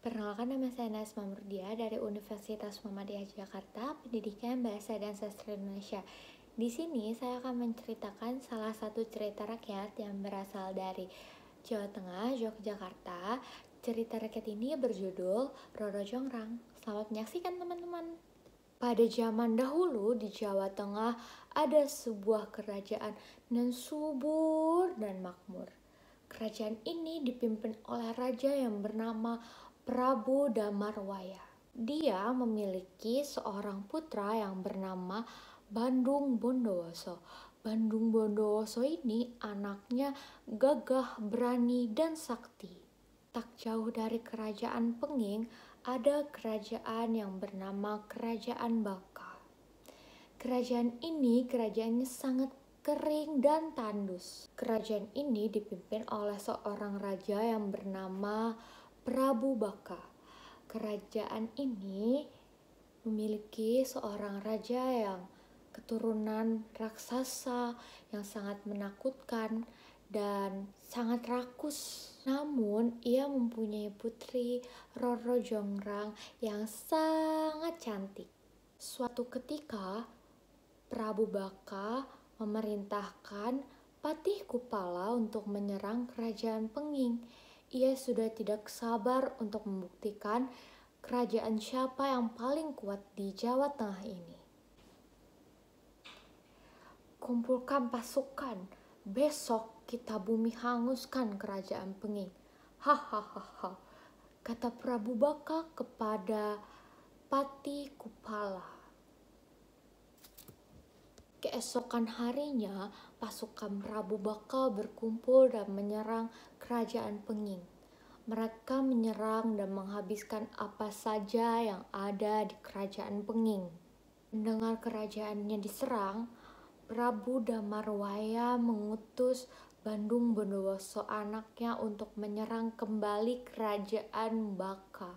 Perkenalkan nama saya Nasma Murdia dari Universitas Muhammadiyah Jakarta, Pendidikan Bahasa dan Sastra Indonesia. Di sini saya akan menceritakan salah satu cerita rakyat yang berasal dari Jawa Tengah, Yogyakarta. Cerita rakyat ini berjudul Roro Jongrang. Selamat menyaksikan teman-teman. Pada zaman dahulu di Jawa Tengah ada sebuah kerajaan yang subur dan makmur Kerajaan ini dipimpin oleh raja yang bernama Prabu Damarwaya. Dia memiliki seorang putra yang bernama Bandung Bondowoso. Bandung Bondowoso ini anaknya gagah, berani, dan sakti. Tak jauh dari kerajaan Penging, ada kerajaan yang bernama Kerajaan Baka. Kerajaan ini kerajaannya sangat kering, dan tandus. Kerajaan ini dipimpin oleh seorang raja yang bernama Prabu Baka. Kerajaan ini memiliki seorang raja yang keturunan raksasa yang sangat menakutkan dan sangat rakus. Namun, ia mempunyai putri Roro Jongrang yang sangat cantik. Suatu ketika, Prabu Baka memerintahkan Patih Kupala untuk menyerang kerajaan Penging. Ia sudah tidak sabar untuk membuktikan kerajaan siapa yang paling kuat di Jawa Tengah ini. Kumpulkan pasukan, besok kita bumi hanguskan kerajaan Penging. Hahaha, kata Prabu Baka kepada Patih Kupala. Keesokan harinya, pasukan Prabu Baka berkumpul dan menyerang kerajaan Penging. Mereka menyerang dan menghabiskan apa saja yang ada di kerajaan Penging. Mendengar kerajaannya diserang, Prabu Damarwaya mengutus Bandung Bondowoso anaknya untuk menyerang kembali kerajaan Baka.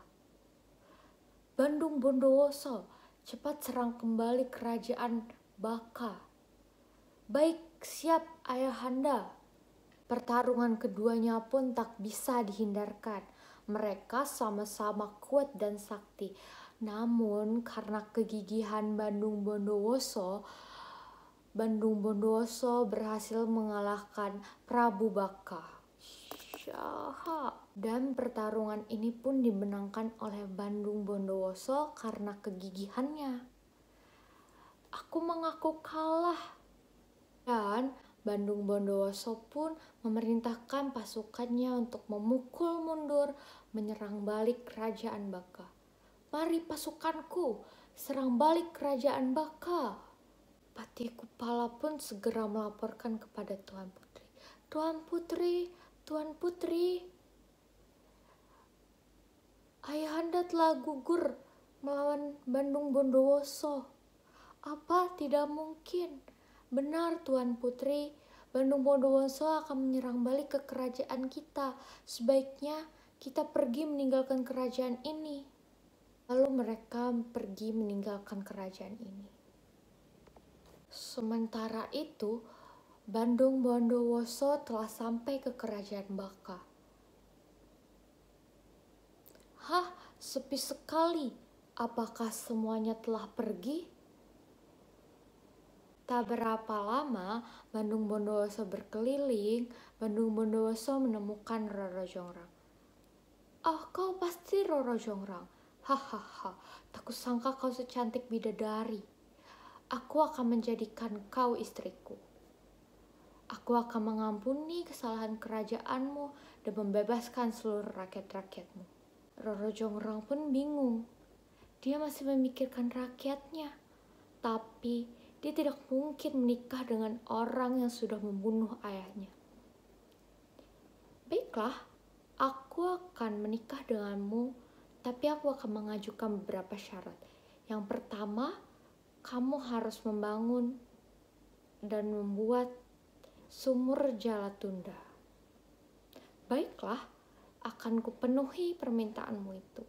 Bandung Bondowoso, cepat serang kembali kerajaan baka. Baik siap ayahanda. Pertarungan keduanya pun tak bisa dihindarkan. Mereka sama-sama kuat dan sakti. Namun karena kegigihan Bandung Bondowoso, Bandung Bondowoso berhasil mengalahkan Prabu Baka. Syaha. Dan pertarungan ini pun dimenangkan oleh Bandung Bondowoso karena kegigihannya aku mengaku kalah. Dan Bandung Bondowoso pun memerintahkan pasukannya untuk memukul mundur menyerang balik kerajaan Baka. Mari pasukanku, serang balik kerajaan Baka. Patih Kupala pun segera melaporkan kepada Tuan Putri. Tuan Putri, Tuan Putri, Ayahanda telah gugur melawan Bandung Bondowoso. Apa tidak mungkin? Benar Tuan Putri, Bandung Bondowoso akan menyerang balik ke kerajaan kita. Sebaiknya kita pergi meninggalkan kerajaan ini. Lalu mereka pergi meninggalkan kerajaan ini. Sementara itu, Bandung Bondowoso telah sampai ke kerajaan Baka. Hah, sepi sekali. Apakah semuanya telah pergi? Tak berapa lama, Bandung Bondowoso berkeliling, Bandung Bondowoso menemukan Roro Jongrang. Oh, ah, kau pasti Roro Jongrang. Hahaha, Tak kusangka kau secantik bidadari. Aku akan menjadikan kau istriku. Aku akan mengampuni kesalahan kerajaanmu dan membebaskan seluruh rakyat-rakyatmu. Roro Jongrang pun bingung. Dia masih memikirkan rakyatnya. Tapi dia tidak mungkin menikah dengan orang yang sudah membunuh ayahnya. Baiklah, aku akan menikah denganmu, tapi aku akan mengajukan beberapa syarat. Yang pertama, kamu harus membangun dan membuat sumur jala tunda Baiklah, akan kupenuhi permintaanmu itu.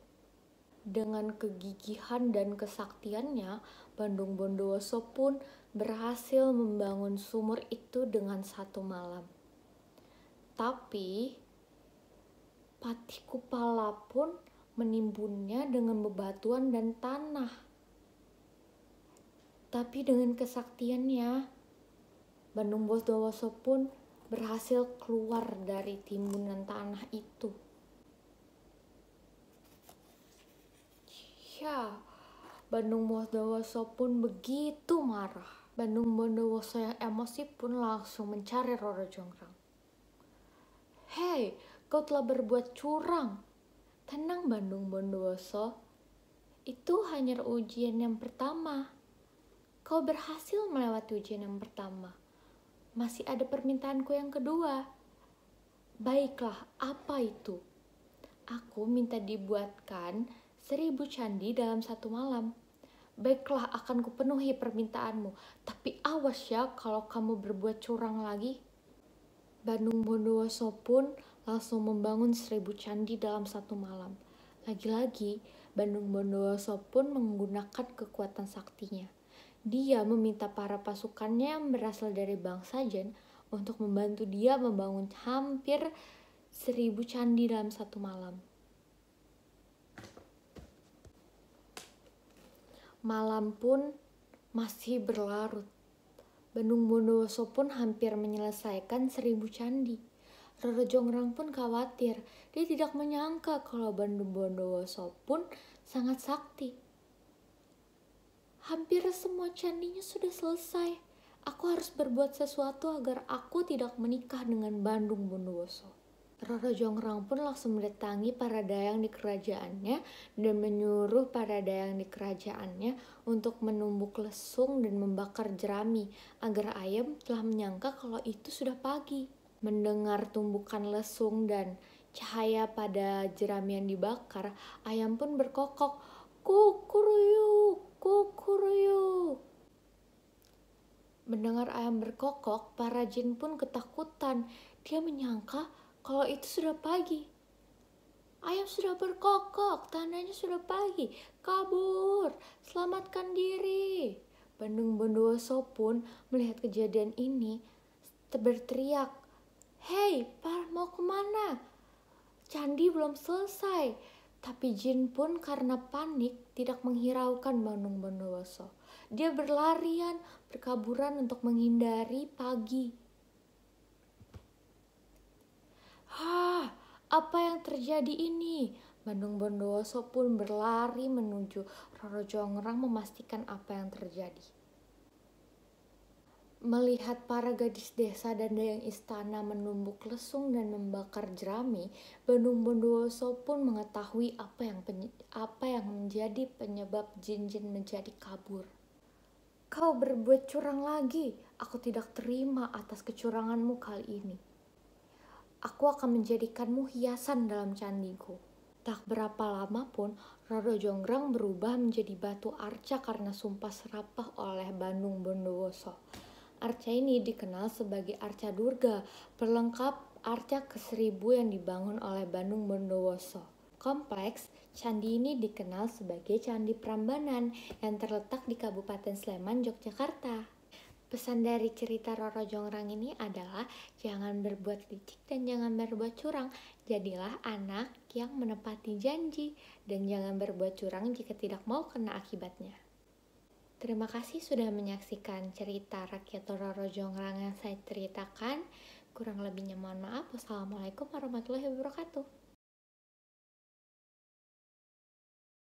Dengan kegigihan dan kesaktiannya, Bandung Bondowoso pun berhasil membangun sumur itu dengan satu malam. Tapi, Patih Kupala pun menimbunnya dengan bebatuan dan tanah. Tapi dengan kesaktiannya, Bandung Bondowoso pun berhasil keluar dari timbunan tanah itu. Indonesia. Ya, Bandung Bondowoso pun begitu marah. Bandung Bondowoso yang emosi pun langsung mencari Roro Jonggrang. Hei, kau telah berbuat curang. Tenang Bandung Bondowoso, itu hanya ujian yang pertama. Kau berhasil melewati ujian yang pertama. Masih ada permintaanku yang kedua. Baiklah, apa itu? Aku minta dibuatkan seribu candi dalam satu malam. Baiklah akan kupenuhi permintaanmu, tapi awas ya kalau kamu berbuat curang lagi. Bandung Bondowoso pun langsung membangun seribu candi dalam satu malam. Lagi-lagi, Bandung Bondowoso pun menggunakan kekuatan saktinya. Dia meminta para pasukannya yang berasal dari bangsa Jen untuk membantu dia membangun hampir seribu candi dalam satu malam. malam pun masih berlarut. Bendung Bondowoso pun hampir menyelesaikan seribu candi. Roro Jonggrang pun khawatir, dia tidak menyangka kalau Bandung Bondowoso pun sangat sakti. Hampir semua candinya sudah selesai. Aku harus berbuat sesuatu agar aku tidak menikah dengan Bandung Bondowoso. Roro Jonggrang pun langsung mendatangi para dayang di kerajaannya dan menyuruh para dayang di kerajaannya untuk menumbuk lesung dan membakar jerami agar ayam telah menyangka kalau itu sudah pagi. Mendengar tumbukan lesung dan cahaya pada jerami yang dibakar, ayam pun berkokok, kukuruyuk, kukuruyuk. Mendengar ayam berkokok, para jin pun ketakutan. Dia menyangka kalau itu sudah pagi. Ayam sudah berkokok, tanahnya sudah pagi. Kabur, selamatkan diri. Bandung Bondowoso pun melihat kejadian ini berteriak, Hei, par mau kemana? Candi belum selesai. Tapi Jin pun karena panik tidak menghiraukan Bandung Bondowoso. Dia berlarian, berkaburan untuk menghindari pagi Hah, apa yang terjadi ini? Bandung Bondowoso pun berlari menuju Roro Jonggrang memastikan apa yang terjadi. Melihat para gadis desa dan dayang istana menumbuk lesung dan membakar jerami, Bandung Bondowoso pun mengetahui apa yang apa yang menjadi penyebab Jinjin menjadi kabur. Kau berbuat curang lagi. Aku tidak terima atas kecuranganmu kali ini. Aku akan menjadikanmu hiasan dalam candiku. Tak berapa lama pun, Roro Jonggrang berubah menjadi batu arca karena sumpah serapah oleh Bandung Bondowoso. Arca ini dikenal sebagai Arca Durga, pelengkap arca ke-1000 yang dibangun oleh Bandung Bondowoso. Kompleks, candi ini dikenal sebagai Candi Prambanan yang terletak di Kabupaten Sleman, Yogyakarta. Pesan dari cerita Roro Jongrang ini adalah jangan berbuat licik dan jangan berbuat curang. Jadilah anak yang menepati janji dan jangan berbuat curang jika tidak mau kena akibatnya. Terima kasih sudah menyaksikan cerita rakyat Roro Jongrang yang saya ceritakan. Kurang lebihnya mohon maaf. Wassalamualaikum warahmatullahi wabarakatuh.